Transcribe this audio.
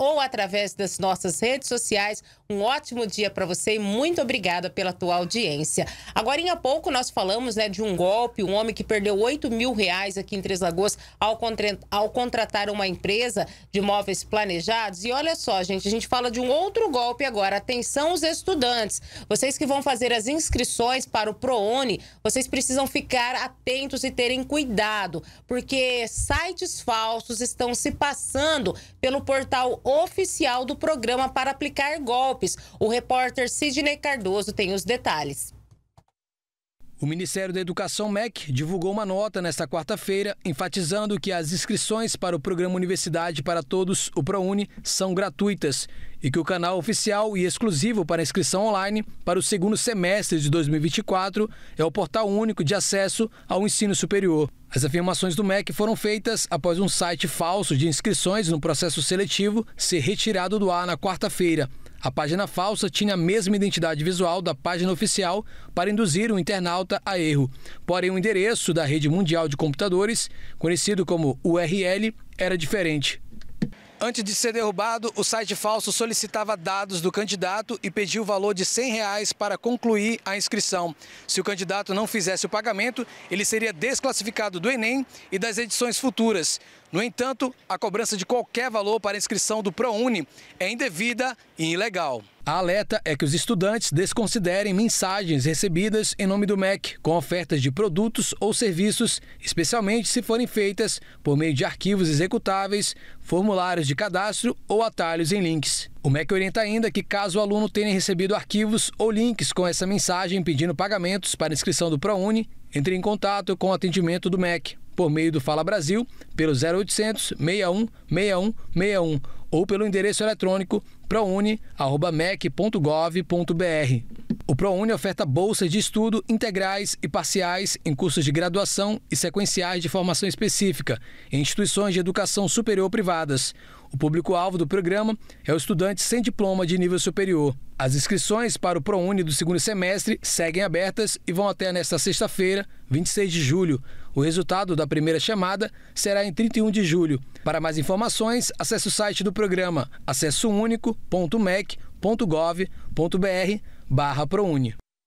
ou através das nossas redes sociais. Um ótimo dia para você e muito obrigada pela tua audiência. Agora, em pouco, nós falamos né, de um golpe, um homem que perdeu 8 mil reais aqui em Três Lagoas ao, contra ao contratar uma empresa de imóveis planejados. E olha só, gente, a gente fala de um outro golpe agora. Atenção, os estudantes. Vocês que vão fazer as inscrições para o ProUni, vocês precisam ficar atentos e terem cuidado, porque sites falsos estão se passando pelo portal oficial do programa para aplicar golpes. O repórter Sidney Cardoso tem os detalhes. O Ministério da Educação, MEC, divulgou uma nota nesta quarta-feira enfatizando que as inscrições para o programa Universidade para Todos, o ProUni, são gratuitas e que o canal oficial e exclusivo para inscrição online para o segundo semestre de 2024 é o portal único de acesso ao ensino superior. As afirmações do MEC foram feitas após um site falso de inscrições no processo seletivo ser retirado do ar na quarta-feira. A página falsa tinha a mesma identidade visual da página oficial para induzir o um internauta a erro. Porém, o endereço da rede mundial de computadores, conhecido como URL, era diferente. Antes de ser derrubado, o site falso solicitava dados do candidato e pediu o valor de R$ 100 para concluir a inscrição. Se o candidato não fizesse o pagamento, ele seria desclassificado do Enem e das edições futuras. No entanto, a cobrança de qualquer valor para inscrição do ProUni é indevida e ilegal. A alerta é que os estudantes desconsiderem mensagens recebidas em nome do MEC com ofertas de produtos ou serviços, especialmente se forem feitas por meio de arquivos executáveis, formulários de cadastro ou atalhos em links. O MEC orienta ainda que, caso o aluno tenha recebido arquivos ou links com essa mensagem pedindo pagamentos para inscrição do ProUni, entre em contato com o atendimento do MEC por meio do Fala Brasil, pelo 0800 61 61 61 ou pelo endereço eletrônico proune.mec.gov.br. O ProUni oferta bolsas de estudo integrais e parciais em cursos de graduação e sequenciais de formação específica em instituições de educação superior privadas. O público-alvo do programa é o estudante sem diploma de nível superior. As inscrições para o ProUni do segundo semestre seguem abertas e vão até nesta sexta-feira, 26 de julho. O resultado da primeira chamada será em 31 de julho. Para mais informações, acesse o site do programa acessounico.mec.com www.gov.br barra ProUni.